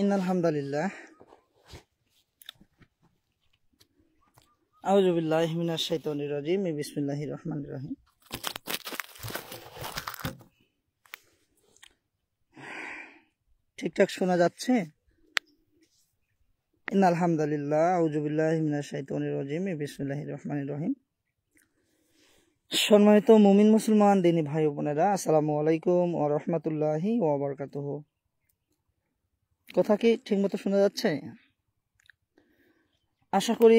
in আলহামদুলিল্লাহ আউজুবিল্লাহ মিনার শৈতন রাজিম বিসমিল্লাহ রহমান রাহিম ঠিকঠাক শোনা যাচ্ছে ইন আলহামদুলিল্লাহ আউজুবিল্লাহ মিনার শৈতন রাজিম বিসমিল্লাহ রহমান রহিম সম্মানিত মুমিন মুসলমান দিনী ভাই বোনেরা আসসালামু আলাইকুম ও রহমতুল্লাহি ওবরকাতহ কথা কি ঠিকমতো শোনা যাচ্ছে আশা করি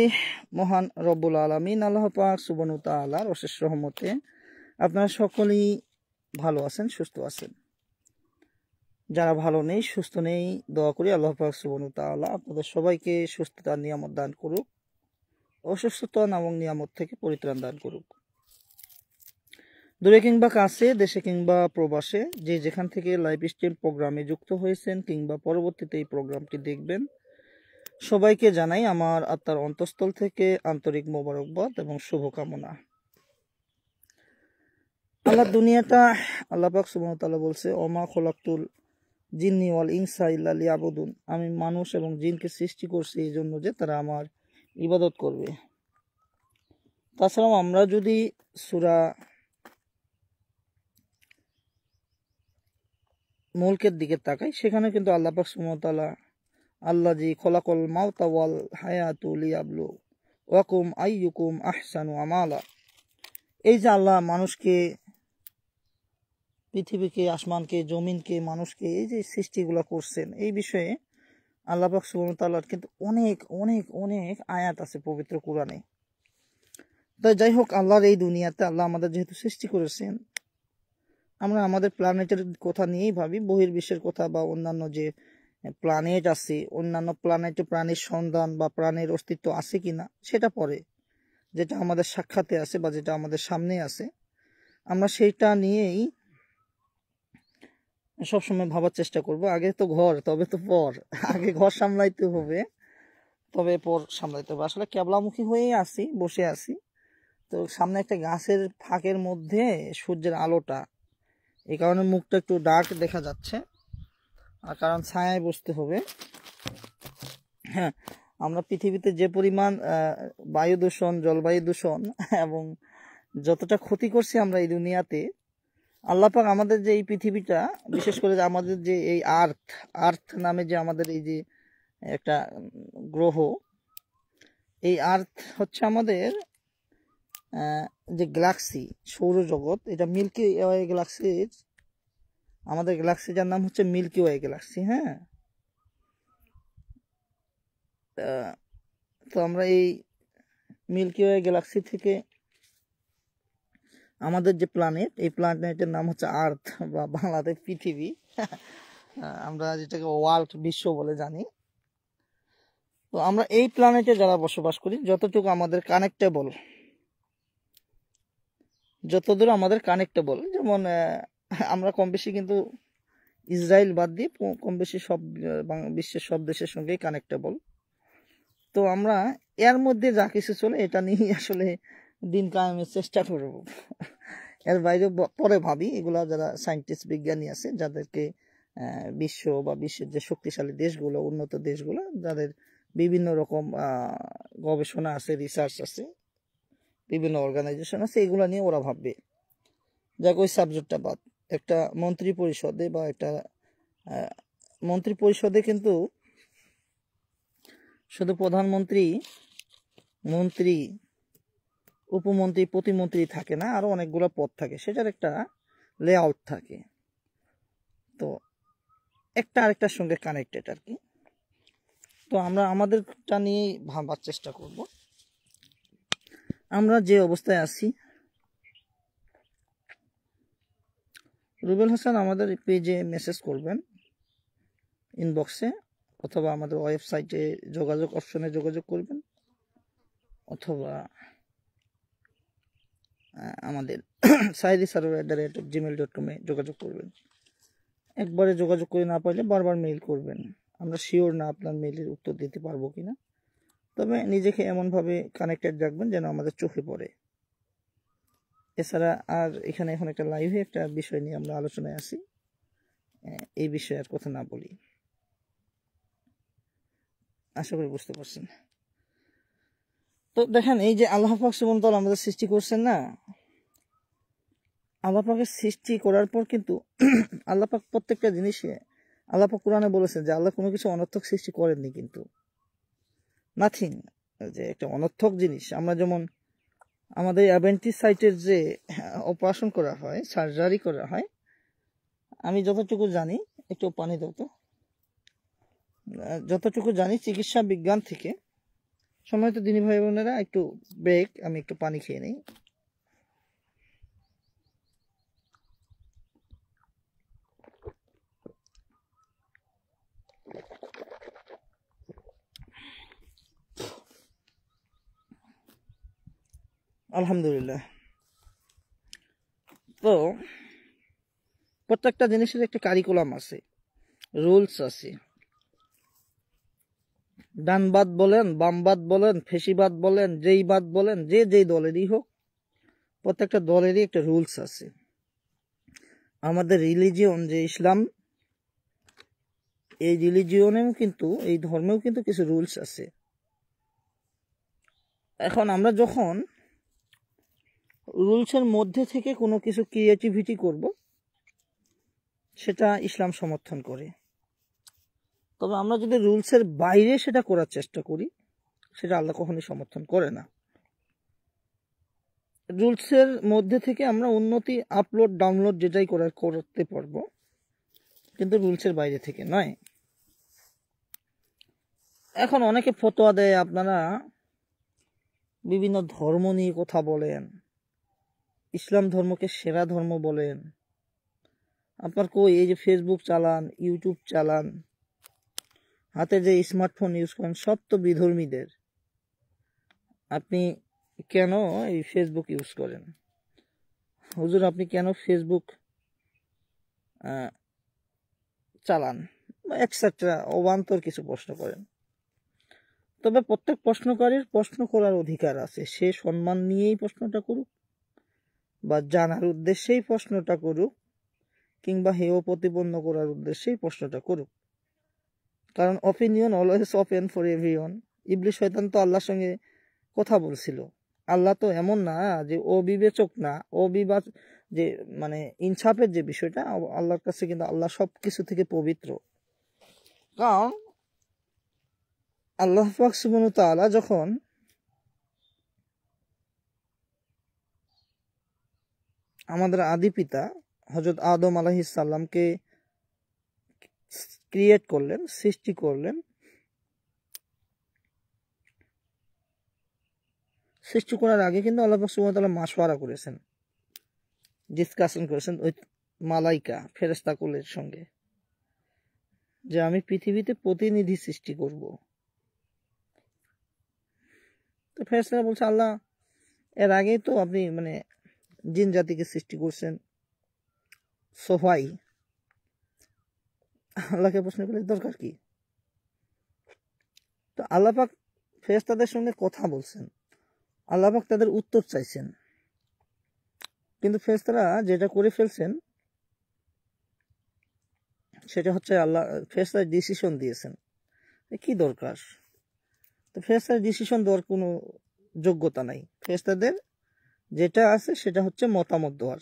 মহান রব্বুল আলমিন আল্লাহ পাক সুবনু তালার অশেষ রহমতে আপনারা সকলেই ভালো আছেন সুস্থ আছেন যারা ভালো নেই সুস্থ নেই দোয়া করি আল্লাহ পাক সুবনু তালা আপনাদের সবাইকে সুস্থতার নিয়ামত দান করুক অসুস্থতা নামক নিয়ামত থেকে পরিত্রাণ দান করুক দূরে কিংবা কাছে দেশে কিংবা প্রবাসে যে যেখান থেকে লাইফ স্টাইল প্রোগ্রামে যুক্ত হয়েছেন কিংবা পরবর্তীতে এই প্রোগ্রামটি দেখবেন সবাইকে জানাই আমার আত্মার অন্তঃস্থল থেকে আন্তরিক মোবারকবাদ এবং শুভকামনা আল্লাহ দুনিয়াটা আল্লাপাক সুমতাল্লাহ বলছে অমা খোলাক্তুল জিন্নি ওয়াল ইনসা ইল্লালি আবুদুন আমি মানুষ এবং জিনকে সৃষ্টি করছি এই জন্য যে তারা আমার ইবাদত করবে তাছাড়াও আমরা যদি সুরা মুলকের দিকে তাকাই সেখানে কিন্তু আল্লাহ পাক সুমতালা আল্লাহ জি খোলাকল মাওতাওয়াল হায়াতুল ইয়াবলু ওয়াকুম আইয়ুকুম আহসানু আমালা এই যে আল্লাহ মানুষকে পৃথিবীকে আসমানকে জমিনকে মানুষকে এই যে সৃষ্টিগুলো করছেন এই বিষয়ে আল্লাহ পাক সুবর্ণতাল্লার কিন্তু অনেক অনেক অনেক আয়াত আছে পবিত্র কোরআনে তাই যাই হোক আল্লাহর এই দুনিয়াতে আল্লাহ আমাদের যেহেতু সৃষ্টি করেছেন আমরা আমাদের প্ল্যানেটের কথা নিয়েই ভাবি বহির্বিশ্বের কথা বা অন্যান্য যে প্ল্যানেট আছে অন্যান্য প্ল্যানেটে প্রাণীর সন্ধান বা প্রাণের অস্তিত্ব আছে কি না সেটা পরে যেটা আমাদের সাক্ষাতে আছে বা যেটা আমাদের সামনে আছে আমরা সেইটা নিয়েই সবসময় ভাবার চেষ্টা করব আগে তো ঘর তবে তো পর আগে ঘর সামলাইতে হবে তবে পর সামলাইতে হবে আসলে ক্যাবলামুখী হয়েই আসি বসে আছি তো সামনে একটা গাছের ফাঁকের মধ্যে সূর্যের আলোটা এই কারণে মুখটা একটু ডার্ক দেখা যাচ্ছে আর কারণ ছায়ায় বসতে হবে হ্যাঁ আমরা পৃথিবীতে যে পরিমাণ বায়ু দূষণ জলবায়ু দূষণ এবং যতটা ক্ষতি করছি আমরা এই দুনিয়াতে আল্লাপাক আমাদের যে এই পৃথিবীটা বিশেষ করে আমাদের যে এই আর্থ আর্থ নামে যে আমাদের এই যে একটা গ্রহ এই আর্থ হচ্ছে আমাদের যে গ্যালাক্সি সৌরজগৎ এটা মিল্কি ওয়ে গ্যালাক্সির আমাদের গ্যালাক্সি যার নাম হচ্ছে মিল্কি ওয়ে গ্যালাক্সি হ্যাঁ তো আমরা এই মিল্কি ওয়ে গ্যালাক্সি থেকে আমাদের যে প্ল্যানেট এই প্ল্যানেটের নাম হচ্ছে আর্থ বা বাংলাতে পৃথিবী আমরা যেটাকে ওয়ার্ল্ড বিশ্ব বলে জানি তো আমরা এই প্ল্যানেটে যারা বসবাস করি যতটুকু আমাদের কানেক্টেবল যতদূর আমাদের কানেক্টেবল যেমন আমরা কম বেশি কিন্তু ইসরায়েল বাদ দিয়ে কম বেশি সব বিশ্বের সব দেশের সঙ্গেই কানেক্টেবল তো আমরা এর মধ্যে যা কিছু চলে এটা নিয়ে আসলে দিন কায়েমের চেষ্টা করব এর বাইরে পরে ভাবি এগুলা যারা সায়েন্টিস্ট বিজ্ঞানী আছে যাদেরকে বিশ্ব বা বিশ্বের যে শক্তিশালী দেশগুলো উন্নত দেশগুলো যাদের বিভিন্ন রকম গবেষণা আছে রিসার্চ আছে বিভিন্ন অর্গানাইজেশন আছে এগুলো নিয়ে ওরা ভাববে যাক ওই সাবজেক্টটা বাদ একটা মন্ত্রী পরিষদে বা একটা মন্ত্রী পরিষদে কিন্তু শুধু প্রধানমন্ত্রী মন্ত্রী উপমন্ত্রী প্রতিমন্ত্রী থাকে না আরও অনেকগুলো পদ থাকে সেটার একটা লেআউট থাকে তো একটা আরেকটার সঙ্গে কানেক্টেড আর কি তো আমরা আমাদেরটা নিয়েই ভাবার চেষ্টা করবো আমরা যে অবস্থায় আছি রুবেল হাসান আমাদের পেজে মেসেজ করবেন ইনবক্সে অথবা আমাদের ওয়েবসাইটে যোগাযোগ অপশনে যোগাযোগ করবেন অথবা আমাদের Saidi server at the rate Gmail dot কমে যোগাযোগ করবেন একবারে যোগাযোগ করে না পাইলে বারবার মেইল করবেন আমরা শিওর না আপনার মেইলের উত্তর দিতে পারবো কি না তবে নিজেকে এমনভাবে কানেক্টেড রাখবেন যেন আমাদের চোখে পড়ে এছাড়া আর এখানে এখন একটা লাইভে একটা বিষয় নিয়ে আমরা আলোচনায় আসি এই বিষয়ে আর কথা না বলি আশা করি বুঝতে পারছেন তো দেখেন এই যে আল্লাহ পাক সুমন্তল আমাদের সৃষ্টি করছেন না আল্লাহ পাকের সৃষ্টি করার পর কিন্তু আল্লাহ পাক প্রত্যেকটা জিনিসে আল্লাহ পাক কোরআনে বলেছেন যে আল্লাহ কোনো কিছু অনর্থক সৃষ্টি করেননি কিন্তু নাথিং যে একটা অনর্থক জিনিস আমরা যেমন আমাদের সাইটের যে অপারেশন করা হয় সার্জারি করা হয় আমি যতটুকু জানি একটু পানি দেব তো যতটুকু জানি চিকিৎসা বিজ্ঞান থেকে সময় তো দিনী ভাই বোনেরা একটু ব্রেক আমি একটু পানি খেয়ে নিই আলহামদুলিল্লাহ তো প্রত্যেকটা জিনিসের একটা কারিকুলাম আছে রুলস আছে ডানবাদ বলেন বামবাদ বলেন ফেসিবাদ বলেন যেই বাদ বলেন যে যেই দলেরই হোক প্রত্যেকটা দলেরই একটা রুলস আছে আমাদের রিলিজিয়ন যে ইসলাম এই রিলিজিয়নেও কিন্তু এই ধর্মেও কিন্তু কিছু রুলস আছে এখন আমরা যখন রুলসের মধ্যে থেকে কোনো কিছু ক্রিয়েটিভিটি করব সেটা ইসলাম সমর্থন করে তবে আমরা যদি রুলসের বাইরে সেটা করার চেষ্টা করি সেটা আল্লাহ কখনই সমর্থন করে না রুলসের মধ্যে থেকে আমরা উন্নতি আপলোড ডাউনলোড যেটাই করার করতে পারবো কিন্তু রুলসের বাইরে থেকে নয় এখন অনেকে ফতোয়া দেয় আপনারা বিভিন্ন ধর্ম নিয়ে কথা বলেন ইসলাম ধর্মকে সেরা ধর্ম বলেন আপনার কই এই যে ফেসবুক চালান ইউটিউব চালান হাতে যে স্মার্টফোন ইউজ করেন সব তো বিধর্মীদের আপনি কেন এই ফেসবুক ইউজ করেন হুজুর আপনি কেন ফেসবুক চালান এক্সেট্রা অবান্তর কিছু প্রশ্ন করেন তবে প্রত্যেক প্রশ্নকারীর প্রশ্ন করার অধিকার আছে সে সম্মান নিয়েই প্রশ্নটা করুক বা জানার উদ্দেশ্যেই প্রশ্নটা করুক কিংবা হেয় প্রতিপন্ন করার উদ্দেশ্যেই প্রশ্নটা করুক কারণ opinion always open for everyone ইবলি শৈতান তো আল্লাহর সঙ্গে কথা বলছিল আল্লাহ তো এমন না যে অবিবেচক না অবিবাচ যে মানে ইনসাফের যে বিষয়টা আল্লাহর কাছে কিন্তু আল্লাহ সব কিছু থেকে পবিত্র কারণ আল্লাহ ফাকসুবন তালা যখন আমাদের আদি পিতা হজরত আদম আলাহিসাল্লামকে ক্রিয়েট করলেন সৃষ্টি করলেন সৃষ্টি করার আগে কিন্তু আল্লাহ সুমতাল্লাহ মাসওয়ারা করেছেন ডিসকাশন করেছেন ওই মালাইকা ফেরেস্তাকুলের সঙ্গে যে আমি পৃথিবীতে প্রতিনিধি সৃষ্টি করব তো ফেরেস্তারা বলছে আল্লাহ এর আগেই তো আপনি মানে জিন জাতিকে সৃষ্টি করছেন সোফাই আল্লাহকে প্রশ্ন করলে দরকার কি তো আল্লাপাক ফেরেস তাদের সঙ্গে কথা বলছেন আল্লাপাক তাদের উত্তর চাইছেন কিন্তু ফেস্তারা যেটা করে ফেলছেন সেটা হচ্ছে আল্লাহ ফেস্তার ডিসিশন দিয়েছেন কি দরকার তো ফেস্তার ডিসিশন দেওয়ার কোনো যোগ্যতা নাই ফেস্তাদের যেটা আছে সেটা হচ্ছে মতামত দোয়ার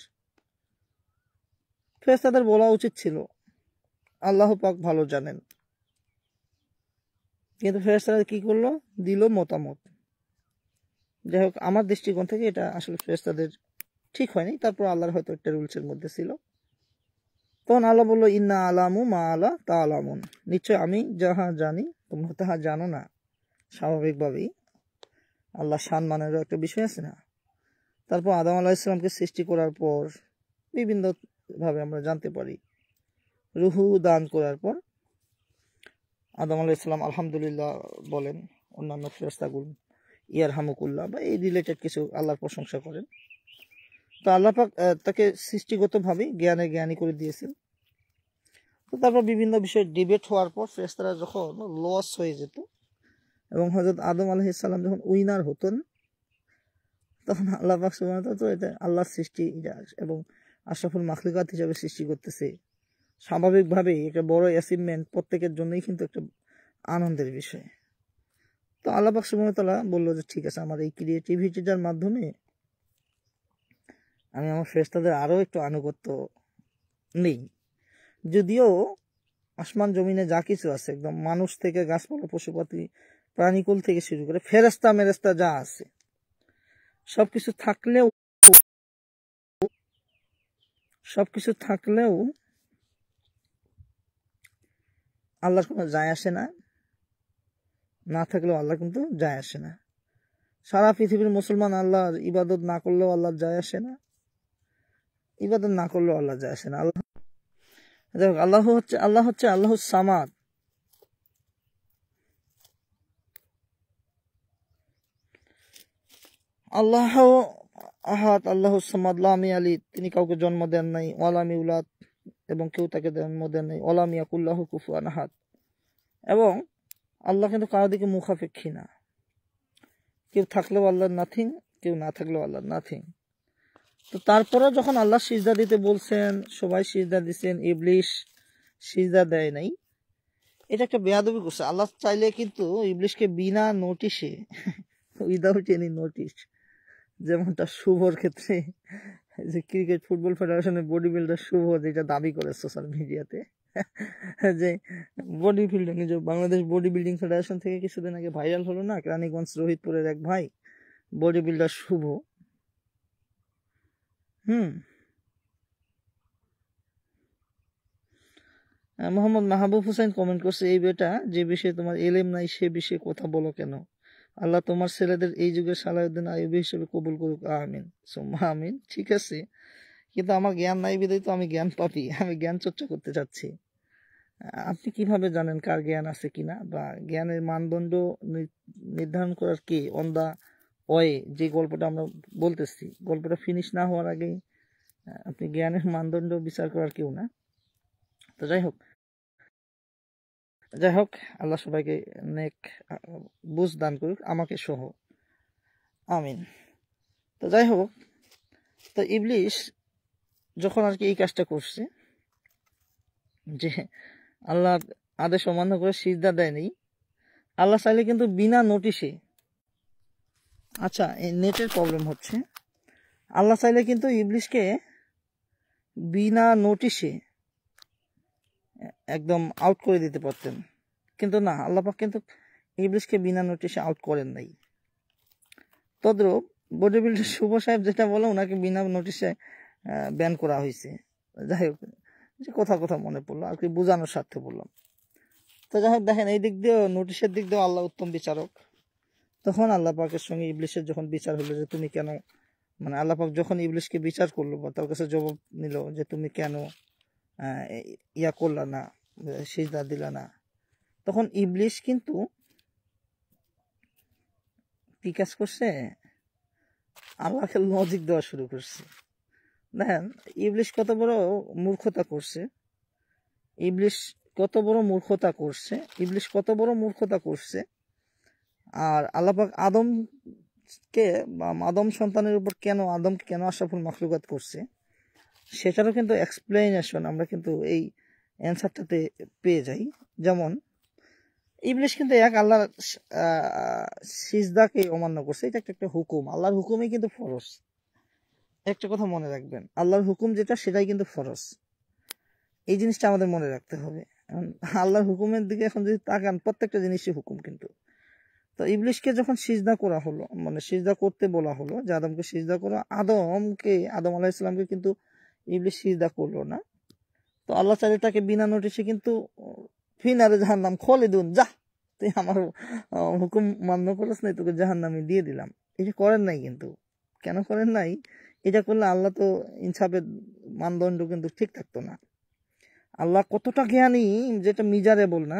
ফেরেস্তাদের বলা উচিত ছিল আল্লাহ পাক ভালো জানেন কিন্তু ফেরেস্তারা কি করলো দিল মতামত যাই হোক আমার দৃষ্টিকোণ থেকে এটা আসলে ফেরেস্তাদের ঠিক হয়নি তারপর আল্লাহর হয়তো একটা রুলসের মধ্যে ছিল তখন আল্লাহ বললো ইন্না আলামু মা আলা তা আলামুন নিশ্চয় আমি যাহা জানি তোমরা তাহা জানো না স্বাভাবিকভাবেই আল্লাহ সান মানেরও একটা বিষয় আছে না তারপর আদম আলাহিসাল্লামকে ইসলামকে সৃষ্টি করার পর বিভিন্নভাবে আমরা জানতে পারি রুহু দান করার পর আদম আলাহিসাল্লাম ইসলাম আলহামদুলিল্লাহ বলেন অন্যান্য ফেরস্তাগুল ইয়ার হামুকুল্লাহ বা এই রিলেটেড কিছু আল্লাহর প্রশংসা করেন তো আল্লাপাক তাকে সৃষ্টিগতভাবে জ্ঞানে জ্ঞানী করে দিয়েছেন তো তারপর বিভিন্ন বিষয়ে ডিবেট হওয়ার পর ফেরেস্তারা যখন লস হয়ে যেত এবং হজরত আদম আলহিসাল্লাম যখন উইনার হতেন তখন আল্লাহ পাক তো এটা আল্লাহর সৃষ্টি এবং আশরাফুল মাখলুকাত হিসাবে সৃষ্টি করতেছে স্বাভাবিকভাবেই একটা বড় অ্যাচিভমেন্ট প্রত্যেকের জন্যই কিন্তু একটা আনন্দের বিষয় তো আল্লাহ পাক সুবাহতালা বললো যে ঠিক আছে আমার এই ক্রিয়েটিভিটিটার মাধ্যমে আমি আমার ফেরেস্তাদের আরও একটু আনুগত্য নেই যদিও আসমান জমিনে যা কিছু আছে একদম মানুষ থেকে গাছপালা পশুপাতি প্রাণীকুল থেকে শুরু করে ফেরেস্তা মেরেস্তা যা আছে সব কিছু থাকলেও সবকিছু থাকলেও আল্লাহ কোনো যায় আসে না না থাকলেও আল্লাহ কিন্তু যায় আসে না সারা পৃথিবীর মুসলমান আল্লাহ ইবাদত না করলেও আল্লাহ যায় আসে না ইবাদত না করলেও আল্লাহ যায় আসে না আল্লাহ দেখো আল্লাহ হচ্ছে আল্লাহ হচ্ছে আল্লাহ সামাদ আল্লাহ আহাত আল্লাহ আমি আলী তিনি কাউকে জন্ম দেন নাই ওয়ালামি উলাদ এবং কেউ তাকে জন্ম দেন নাই ওয়ালামি আকুল্লাহ কুফুয়ান আহাত এবং আল্লাহ কিন্তু কারো দিকে মুখাপেক্ষী না কেউ থাকলেও আল্লাহ নাথিং কেউ না থাকলেও আল্লাহ নাথিং তো তারপরেও যখন আল্লাহ সিজদা দিতে বলছেন সবাই সিজদা দিচ্ছেন ইবলিশ সিজদা দেয় নাই এটা একটা বেয়াদবি করছে আল্লাহ চাইলে কিন্তু ইবলিশকে বিনা নোটিশে উইদাউট এনি নোটিশ যেমনটা শুভর ক্ষেত্রে যে ক্রিকেট ফুটবল ফেডারেশনের বডি বিল্ডার শুভ যেটা দাবি করে সোশ্যাল মিডিয়াতে যে বডি বিল্ডিং যে বাংলাদেশ বডি বিল্ডিং ফেডারেশন থেকে কিছুদিন আগে ভাইরাল হলো না রানীগঞ্জ রোহিতপুরের এক ভাই বডি বিল্ডার শুভ হুম মোহাম্মদ মাহবুব হোসেন কমেন্ট করছে এই বেটা যে বিষয়ে তোমার এলেম নাই সে বিষয়ে কথা বলো কেন আল্লাহ তোমার ছেলেদের এই যুগে সালাউদ্দিন আয়ুবী হিসেবে কবুল করুক আমিন সোম্মা আমিন ঠিক আছে কিন্তু আমার জ্ঞান নাই বিদায় তো আমি জ্ঞান পাপি আমি জ্ঞান চর্চা করতে চাচ্ছি আপনি কিভাবে জানেন কার জ্ঞান আছে কিনা বা জ্ঞানের মানদণ্ড নির্ধারণ করার কে অন দা ওয়ে যে গল্পটা আমরা বলতেছি গল্পটা ফিনিশ না হওয়ার আগে আপনি জ্ঞানের মানদণ্ড বিচার করার কেউ না তো যাই হোক যাই হোক আল্লাহ সবাইকে নেক বুঝ দান করুক আমাকে সহ আমিন তো যাই হোক তো ইবলিশ যখন আর কি এই কাজটা করছে যে আল্লাহর আদেশ অমান্য করে সিদ্ধা দেয়নি আল্লাহ চাইলে কিন্তু বিনা নোটিশে আচ্ছা এই নেটের প্রবলেম হচ্ছে আল্লাহ চাইলে কিন্তু ইবলিশকে বিনা নোটিশে একদম আউট করে দিতে পারতেন কিন্তু না আল্লাপাক কিন্তু ইবলিশকে বিনা নোটিশে আউট করেন নাই তদ্রুপ বডি বিল্ডার শুভ সাহেব যেটা বলে ওনাকে বিনা নোটিশে ব্যান করা হয়েছে যাই হোক যে কথা কথা মনে পড়লো আর কি বোঝানোর স্বার্থে বললাম তো যাই হোক দেখেন এই দিক দিয়েও নোটিশের দিক দিয়েও আল্লাহ উত্তম বিচারক তখন আল্লাপাকের সঙ্গে ইবলিশের যখন বিচার হলো যে তুমি কেন মানে আল্লাপাক যখন ইবলিশকে বিচার করলো বা তার কাছে জবাব নিল যে তুমি কেন ইয়া করল না সিজদা দিল না তখন ইবলিশ কিন্তু কি কাজ করছে আল্লাহকে লজিক দেওয়া শুরু করছে দেখেন ইবলিশ কত বড় মূর্খতা করছে ইবলিশ কত বড় মূর্খতা করছে ইবলিশ কত বড় মূর্খতা করছে আর আল্লাপাক আদমকে বা আদম সন্তানের উপর কেন আদমকে কেন আশাফুল মাখলুকাত করছে সেটারও কিন্তু এক্সপ্লেনেশন আমরা কিন্তু এই অ্যান্সারটাতে পেয়ে যাই যেমন ইবলিশ কিন্তু এক আল্লাহর সিজদাকে অমান্য করছে এটা একটা একটা হুকুম আল্লাহর হুকুমই কিন্তু ফরস একটা কথা মনে রাখবেন আল্লাহর হুকুম যেটা সেটাই কিন্তু ফরস এই জিনিসটা আমাদের মনে রাখতে হবে আল্লাহর হুকুমের দিকে এখন যদি তাকান প্রত্যেকটা জিনিসই হুকুম কিন্তু তো ইবলিশকে যখন সিজদা করা হলো মানে সিজদা করতে বলা হলো যে আদমকে সিজদা করো আদমকে আদম আলাহিসামকে কিন্তু ইবলিশ সিজদা করলো না তো আল্লাহ চাইলে তাকে বিনা নোটিশে কিন্তু ফিনারে জাহান নাম খোলে দুন যা তুই আমার হুকুম মান্য করিস নাই তোকে জাহান নামে দিয়ে দিলাম এটা করেন নাই কিন্তু কেন করেন নাই এটা করলে আল্লাহ তো ইনসাফের মানদণ্ড কিন্তু ঠিক থাকতো না আল্লাহ কতটা জ্ঞানী যেটা মিজারে বল না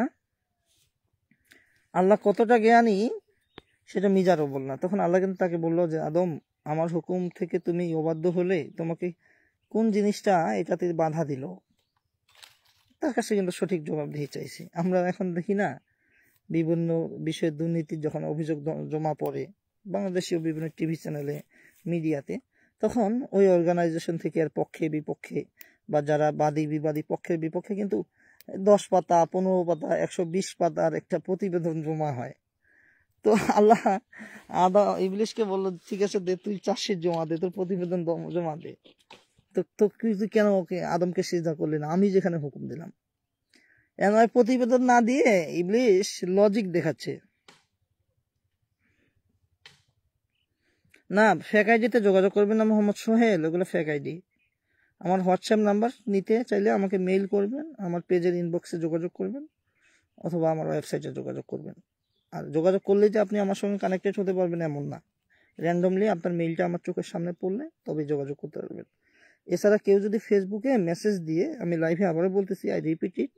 আল্লাহ কতটা জ্ঞানী সেটা বল না তখন আল্লাহ কিন্তু তাকে বললো যে আদম আমার হুকুম থেকে তুমি অবাধ্য হলে তোমাকে কোন জিনিসটা এটাতে বাধা দিল তার কাছে কিন্তু সঠিক জবাব দিয়ে চাইছি আমরা এখন দেখি না বিভিন্ন বিষয়ে দুর্নীতির যখন অভিযোগ জমা পড়ে বাংলাদেশীয় বিভিন্ন টিভি চ্যানেলে মিডিয়াতে তখন ওই অর্গানাইজেশন থেকে আর পক্ষে বিপক্ষে বা যারা বাদী বিবাদী পক্ষের বিপক্ষে কিন্তু দশ পাতা পনেরো পাতা একশো বিশ পাতার একটা প্রতিবেদন জমা হয় তো আল্লাহ আদা ইবলিশকে বললো ঠিক আছে দে তুই চাষের জমা দে তোর প্রতিবেদন জমা দে তো তো কেন ওকে আদমকে সিজদা করলে না আমি যেখানে হুকুম দিলাম এনয় প্রতিবেদন না দিয়ে ইবলিশ লজিক দেখাচ্ছে না ফেক আইডিতে যোগাযোগ করবেন না মোহাম্মদ সোহেল ওগুলো ফেক আইডি আমার হোয়াটসঅ্যাপ নাম্বার নিতে চাইলে আমাকে মেইল করবেন আমার পেজের ইনবক্সে যোগাযোগ করবেন অথবা আমার ওয়েবসাইটে যোগাযোগ করবেন আর যোগাযোগ করলেই যে আপনি আমার সঙ্গে কানেক্টেড হতে পারবেন এমন না র্যান্ডমলি আপনার মেইলটা আমার চোখের সামনে পড়লে তবে যোগাযোগ করতে পারবেন এছাড়া কেউ যদি ফেসবুকে মেসেজ দিয়ে আমি লাইভে আবারও বলতেছি আই রিপিট ইট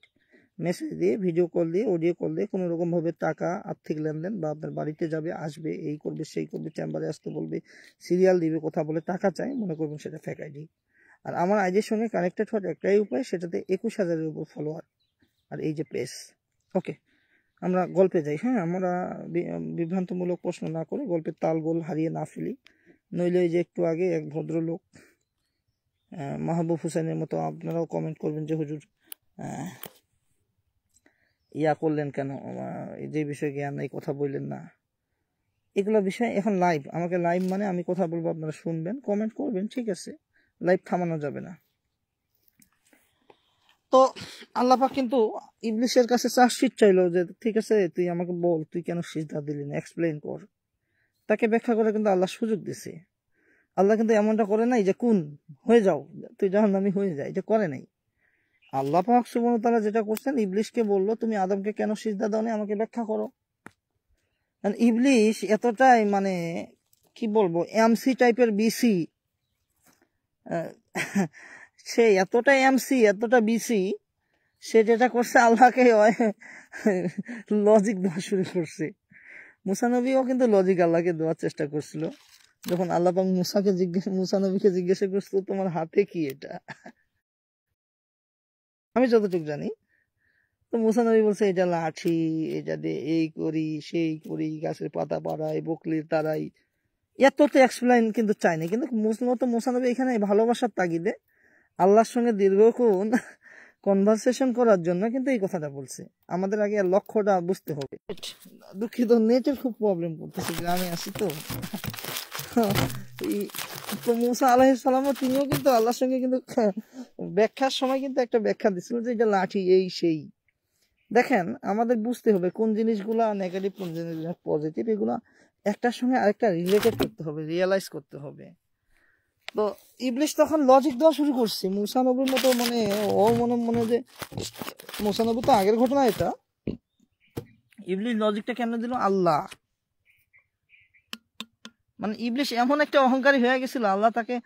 মেসেজ দিয়ে ভিডিও কল দিয়ে অডিও কল দিয়ে কোনো রকমভাবে টাকা আর্থিক লেনদেন বা আপনার বাড়িতে যাবে আসবে এই করবে সেই করবে চেম্বারে আসতে বলবে সিরিয়াল দিবে কথা বলে টাকা চাই মনে করবেন সেটা ফেক আইডি আর আমার আইডির সঙ্গে কানেক্টেড হওয়ার একটাই উপায় সেটাতে একুশ হাজারের উপর ফলোয়ার আর এই যে প্রেস ওকে আমরা গল্পে যাই হ্যাঁ আমরা বিভ্রান্তমূলক প্রশ্ন না করে গল্পের তাল গোল হারিয়ে না ফেলি নইলে যে একটু আগে এক ভদ্রলোক মাহবুব হোসেনের মতো আপনারাও কমেন্ট করবেন যে হুজুর ইয়া করলেন কেন যে বিষয়ে জ্ঞান এই কথা বললেন না এগুলো বিষয় এখন লাইভ আমাকে লাইভ মানে আমি কথা বলবো আপনারা শুনবেন কমেন্ট করবেন ঠিক আছে লাইভ থামানো যাবে না তো আল্লাপা কিন্তু ইবলিশের কাছে চার্জশিট চাইলো যে ঠিক আছে তুই আমাকে বল তুই কেন সিজদা দিলি না এক্সপ্লেন কর তাকে ব্যাখ্যা করে কিন্তু আল্লাহ সুযোগ দিছে আল্লাহ কিন্তু এমনটা করে নাই যে কোন হয়ে যাও তুই যখন আমি হয়ে যাই এটা করে নাই আল্লাহ পাক সুবন তারা যেটা করছেন ইবলিশকে বললো তুমি আদমকে কেন সিজদা দাও আমাকে ব্যাখ্যা করো ইবলিশ এতটাই মানে কি বলবো এমসি টাইপের বিসি সে এতটা এমসি এতটা বিসি সে যেটা করছে আল্লাহকে লজিক দেওয়া শুরু করছে মুসানবিও কিন্তু লজিক আল্লাহকে দেওয়ার চেষ্টা করছিল যখন আল্লাপাক মুসাকে জিজ্ঞেস মুসা নবীকে জিজ্ঞাসা করছিল তোমার হাতে কি এটা আমি যতটুকু জানি তো মুসা নবী বলছে এটা লাঠি এটা দিয়ে এই করি সেই করি গাছের পাতা পাড়াই বকলির তারাই এত তো এক্সপ্লেন কিন্তু চাই না কিন্তু মতো মুসা নবী এখানে ভালোবাসার তাগিদে আল্লাহর সঙ্গে দীর্ঘক্ষণ কনভারসেশন করার জন্য কিন্তু এই কথাটা বলছে আমাদের আগে লক্ষ্যটা বুঝতে হবে দুঃখিত নেটের খুব প্রবলেম করতেছে গ্রামে আসি তো মুসা তিনিও কিন্তু আল্লাহর সঙ্গে কিন্তু ব্যাখ্যার সময় কিন্তু একটা ব্যাখ্যা দিচ্ছিল যে এটা লাঠি এই সেই দেখেন আমাদের বুঝতে হবে কোন জিনিসগুলো নেগেটিভ কোন জিনিসগুলো পজিটিভ এগুলো একটার সঙ্গে আরেকটা রিলেটেড করতে হবে রিয়েলাইজ করতে হবে তো ইবলিশ তখন লজিক দেওয়া শুরু করছি মুসানবুর মতো মানে ও মনে মনে যে মুসানবু তো আগের ঘটনা এটা ইবলিশ লজিকটা কেন দিল আল্লাহ মানে ইবলিশ এমন একটা অহংকারী হয়ে গেছিল আল্লাহ তাকে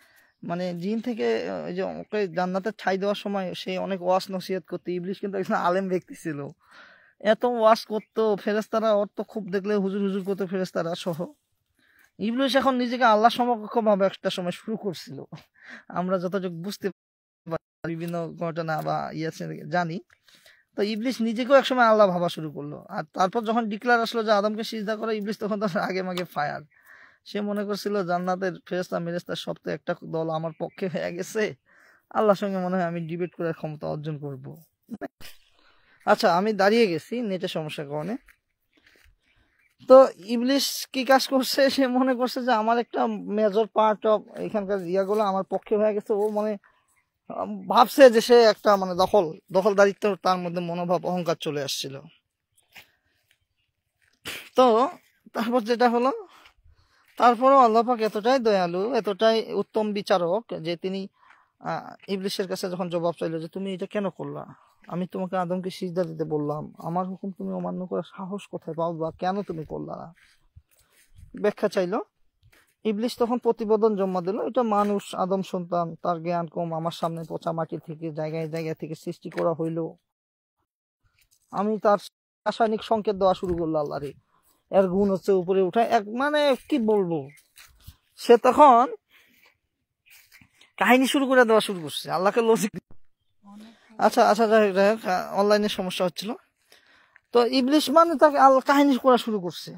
মানে জিন থেকে ওই যে ওকে জান্নাতে ছাই দেওয়ার সময় সে অনেক ওয়াশ নসিহত করতো ইবলিশ কিন্তু একজন আলেম ব্যক্তি ছিল এত ওয়াশ করতো ফেরেস্তারা ওর তো খুব দেখলে হুজুর হুজুর করতো ফেরেস্তারা সহ ইবলিশ এখন নিজেকে আল্লাহ সমকক্ষ ভাবে একটা সময় শুরু করছিল আমরা যতটুকু বুঝতে বিভিন্ন ঘটনা বা ইয়ে জানি তো ইবলিশ নিজেকেও একসময় আল্লাহ ভাবা শুরু করলো আর তারপর যখন ডিক্লার আসলো যে আদমকে সিজদা করে ইবলিশ তখন তার আগে মাগে ফায়ার সে মনে করছিল জান্নাতের ফেরেস্তা মেরেস্তা সপ্তাহে একটা দল আমার পক্ষে হয়ে গেছে আল্লাহর সঙ্গে মনে হয় আমি ডিবেট করার ক্ষমতা অর্জন করব আচ্ছা আমি দাঁড়িয়ে গেছি নেটের সমস্যার কারণে তো ইবলিশ কি কাজ করছে সে মনে করছে যে আমার একটা মেজর পার্ট অফ এখানকার ইয়াগুলো আমার পক্ষে হয়ে গেছে ও মানে ভাবছে যে সে একটা মানে দখল দখলদারিত্ব তার মধ্যে মনোভাব অহংকার চলে আসছিল তো তারপর যেটা হলো তারপরেও আল্লাপাক এতটাই দয়ালু এতটাই উত্তম বিচারক যে তিনি ইবলিশের কাছে যখন জবাব চাইল যে তুমি এটা কেন করলা আমি তোমাকে আদমকে সিজদা দিতে বললাম আমার হুকুম তুমি অমান্য করার সাহস কোথায় পাও বা কেন তুমি করলা না ব্যাখ্যা চাইল ইবলিশ তখন প্রতিবেদন জমা দিল এটা মানুষ আদম সন্তান তার জ্ঞান কম আমার সামনে পচা মাটি থেকে জায়গায় জায়গা থেকে সৃষ্টি করা হইল আমি তার রাসায়নিক সংকেত দেওয়া শুরু করলো আল্লাহরে এর গুণ হচ্ছে উপরে উঠায় এক মানে কি বলবো সে তখন কাহিনী শুরু করে দেওয়া শুরু করছে আল্লাহকে লজিক আচ্ছা আচ্ছা যাই হোক অনলাইনে সমস্যা হচ্ছিল তো ইবলিশ মানে তাকে আল্লাহ কাহিনী করা শুরু করছে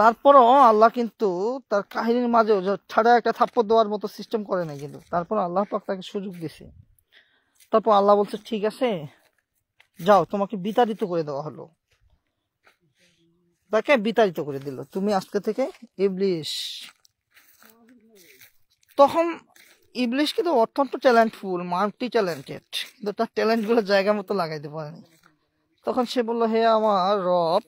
তারপরও আল্লাহ কিন্তু তার কাহিনীর মাঝে ছাড়া একটা থাপ্পড় দেওয়ার মতো সিস্টেম করে না কিন্তু তারপর আল্লাহ পাক তাকে সুযোগ দিছে তারপর আল্লাহ বলছে ঠিক আছে যাও তোমাকে বিতাড়িত করে দেওয়া হলো তাকে বিতাড়িত করে দিল তুমি আজকে থেকে ইবলিশ তখন ইবলিশ কিন্তু অত্যন্ত ট্যালেন্টফুল মাল্টি ট্যালেন্টেড কিন্তু তার ট্যালেন্টগুলো জায়গা মতো লাগাইতে পারেনি তখন সে বলল হে আমার রব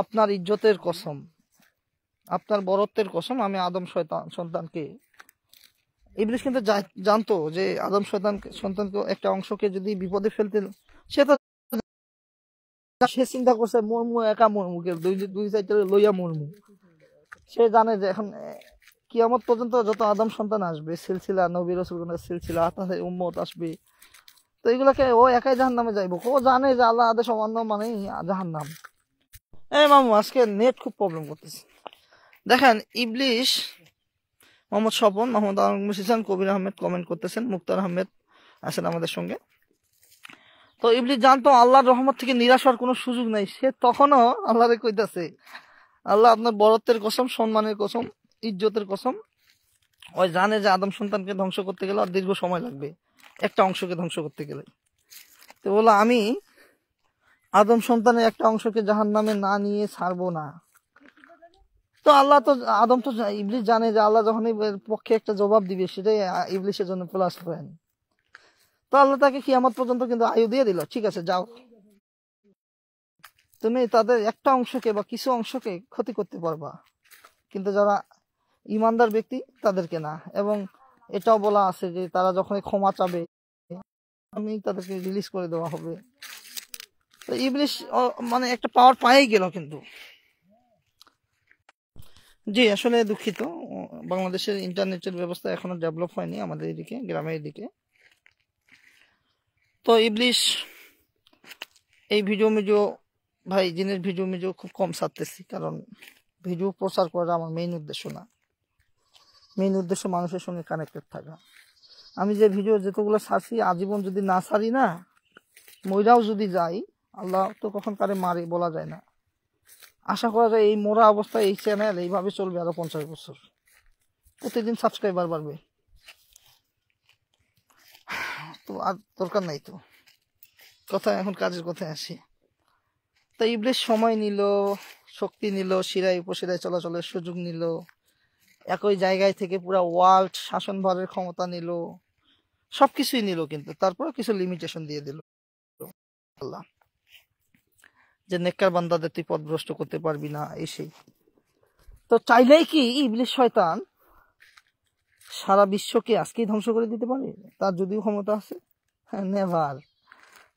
আপনার ইজ্জতের কসম আপনার বরত্বের কসম আমি আদম শয়তান সন্তানকে ইবলিশ কিন্তু জানতো যে আদম শয়তান সন্তানকে একটা অংশকে যদি বিপদে ফেলতে সে তো সে চিন্তা করছে মর্মু একা মর্মু কেউ দুই দুই চারটা লইয়া মর্মু সে জানে যে এখন কিয়ামত পর্যন্ত যত আদম সন্তান আসবে সিলসিলা নবীর সিলসিলা তাদের উম্মত আসবে তো এগুলাকে ও একাই জাহান নামে যাইব ও জানে যে আল্লাহ আদেশ অমান্য মানেই জাহান নাম এই মামু আজকে নেট খুব প্রবলেম করতেছে দেখেন ইবলিশ মোহাম্মদ স্বপন মোহাম্মদ আলম হোসেন কবির আহমেদ কমেন্ট করতেছেন মুক্তার আহমেদ আছেন আমাদের সঙ্গে তো ইবলি জানতো আল্লাহর রহমত থেকে নিরাশ হওয়ার কোনো সুযোগ নাই সে তখনও আল্লাহরে কইতাছে আল্লাহ আপনার বরত্বের কসম সম্মানের কসম ইজ্জতের কসম ওই জানে যে আদম সন্তানকে ধ্বংস করতে গেলে আর দীর্ঘ সময় লাগবে একটা অংশকে ধ্বংস করতে গেলে তো বলো আমি আদম সন্তানের একটা অংশকে জাহান নামে না নিয়ে ছাড়বো না তো আল্লাহ তো আদম তো ইবলিশ জানে যে আল্লাহ যখন পক্ষে একটা জবাব দিবে সেটাই ইবলিশের জন্য প্লাস পয়েন্ট তো আল্লাহ তাকে কিয়ামত পর্যন্ত কিন্তু আয়ু দিয়ে দিল ঠিক আছে যাও তুমি তাদের একটা অংশকে বা কিছু অংশকে ক্ষতি করতে পারবা কিন্তু যারা ইমানদার ব্যক্তি তাদেরকে না এবং এটাও বলা আছে যে তারা যখন ক্ষমা চাবে আমি তাদেরকে রিলিজ করে দেওয়া হবে তো ইবলিশ মানে একটা পাওয়ার পায়েই গেল কিন্তু জি আসলে দুঃখিত বাংলাদেশের ইন্টারনেটের ব্যবস্থা এখনো ডেভেলপ হয়নি আমাদের এদিকে গ্রামের দিকে তো इबलिश এই ভিডিও মিডিও ভাই জিনের ভিডিও মিডিও খুব কম ছাড়তেছি কারণ ভিডিও প্রচার করা আমার মেইন উদ্দেশ্য না মেইন উদ্দেশ্য মানুষের সঙ্গে কানেক্টেড থাকা আমি যে ভিডিও যেতগুলো ছাড়ছি আজীবন যদি না ছাড়ি না মইরাও যদি যাই আল্লাহ তো কখন কারে মারে বলা যায় না আশা করা যায় এই মোরা অবস্থায় এই চ্যানেল এইভাবে চলবে আরও পঞ্চাশ বছর প্রতিদিন সাবস্ক্রাইবার বাড়বে তো আর দরকার নাই তো কথা এখন কাজের কথা আসি তা ইবলিস সময় নিল শক্তি নিল শিরায় উপশিরায় চলাচলের সুযোগ নিল একই জায়গায় থেকে পুরো ওয়ার্ল্ড শাসনভারের ক্ষমতা নিল সব কিছুই নিল কিন্তু তারপরে কিছু লিমিটেশন দিয়ে দিল আল্লাহ যে নেককার বান্দাদের তুই পথভ্রষ্ট করতে পারবি না এই সেই তো চাইলেই কি ইবলিশ শয়তান সারা বিশ্বকে আজকেই ধ্বংস করে দিতে পারে তার যদিও ক্ষমতা আছে হ্যাঁ, নেভার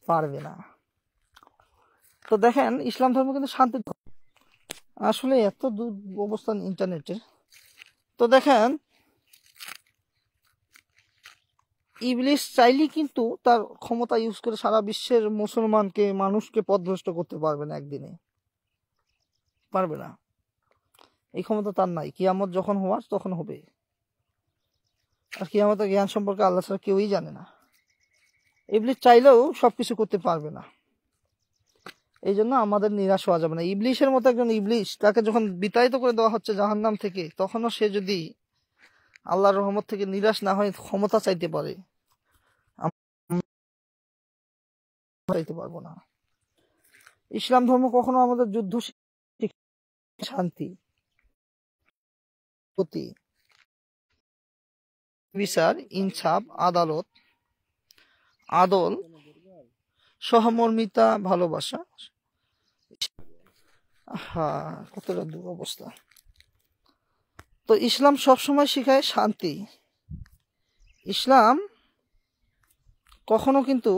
পারবে না তো দেখেন ইসলাম ধর্ম কিন্তু শান্তি আসলে এত দূর অবস্থান ইন্টারনেটের তো দেখেন ইবলিস চাইলেই কিন্তু তার ক্ষমতা ইউজ করে সারা বিশ্বের মুসলমানকে মানুষকে পদভ্রষ্ট করতে পারবে না একদিনে পারবে না এই ক্ষমতা তার নাই কিয়ামত যখন হওয়ার তখন হবে আর কি আমাদের জ্ঞান সম্পর্কে আল্লাহ ছাড়া কেউই জানে না ইবলিশ চাইলেও সব কিছু করতে পারবে না এই জন্য আমাদের নিরাশ হওয়া যাবে না ইবলিশের মতো একজন ইবলিশ তাকে যখন বিতাড়িত করে দেওয়া হচ্ছে জাহান্নাম থেকে তখনও সে যদি আল্লাহর রহমত থেকে নিরাশ না হয় ক্ষমতা চাইতে পারে পারবো না ইসলাম ধর্ম কখনো আমাদের যুদ্ধ শান্তি প্রতি বিচার ইনসাফ আদালত আদল সহমর্মিতা ভালোবাসা হ্যাঁ কতটা দুরবস্থা তো ইসলাম সবসময় শিখায় শান্তি ইসলাম কখনো কিন্তু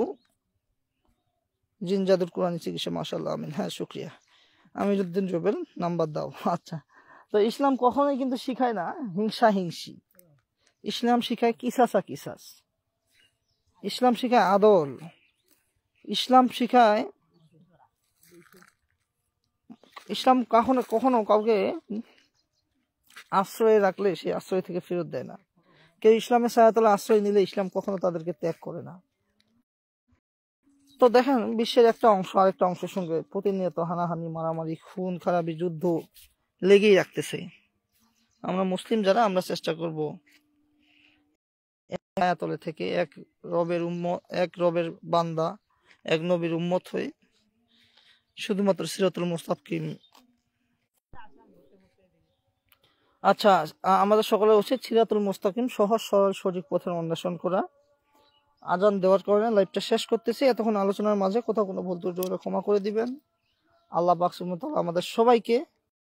জিনজাদুর কোরআনী চিকিৎসা মাসাল্লাহ আমিন হ্যাঁ শুক্রিয়া আমিরুদ্দিন জোবেল নাম্বার দাও আচ্ছা তো ইসলাম কখনোই কিন্তু শিখায় না হিংসা হিংসি ইসলাম শিখায় কিসাসা কিসাস ইসলাম শিখায় আদল ইসলাম শিখায় ইসলাম কখনো কখনো কাউকে আশ্রয়ে রাখলে সে আশ্রয় থেকে ফেরত দেয় না কেউ ইসলামের সায়াতলা আশ্রয় নিলে ইসলাম কখনো তাদেরকে ত্যাগ করে না তো দেখেন বিশ্বের একটা অংশ আরেকটা অংশের সঙ্গে প্রতিনিয়ত হানাহানি মারামারি খুন খারাপি যুদ্ধ লেগেই রাখতেছে আমরা মুসলিম যারা আমরা চেষ্টা করব আয়াতলে থেকে এক রবের উম্ম এক রবের বান্দা এক নবীর উম্মত হয়ে শুধুমাত্র সিরাতুল মুস্তাকিম আচ্ছা আমাদের সকলে উচিত সিরাতুল মুস্তাকিম সহজ সরল সঠিক পথের অন্বেষণ করা আজান দেওয়ার কারণে লাইভটা শেষ করতেছি এতক্ষণ আলোচনার মাঝে কোথাও কোনো ভুল ত্রুটি হলে ক্ষমা করে দিবেন আল্লাহ বাকসুমতাল আমাদের সবাইকে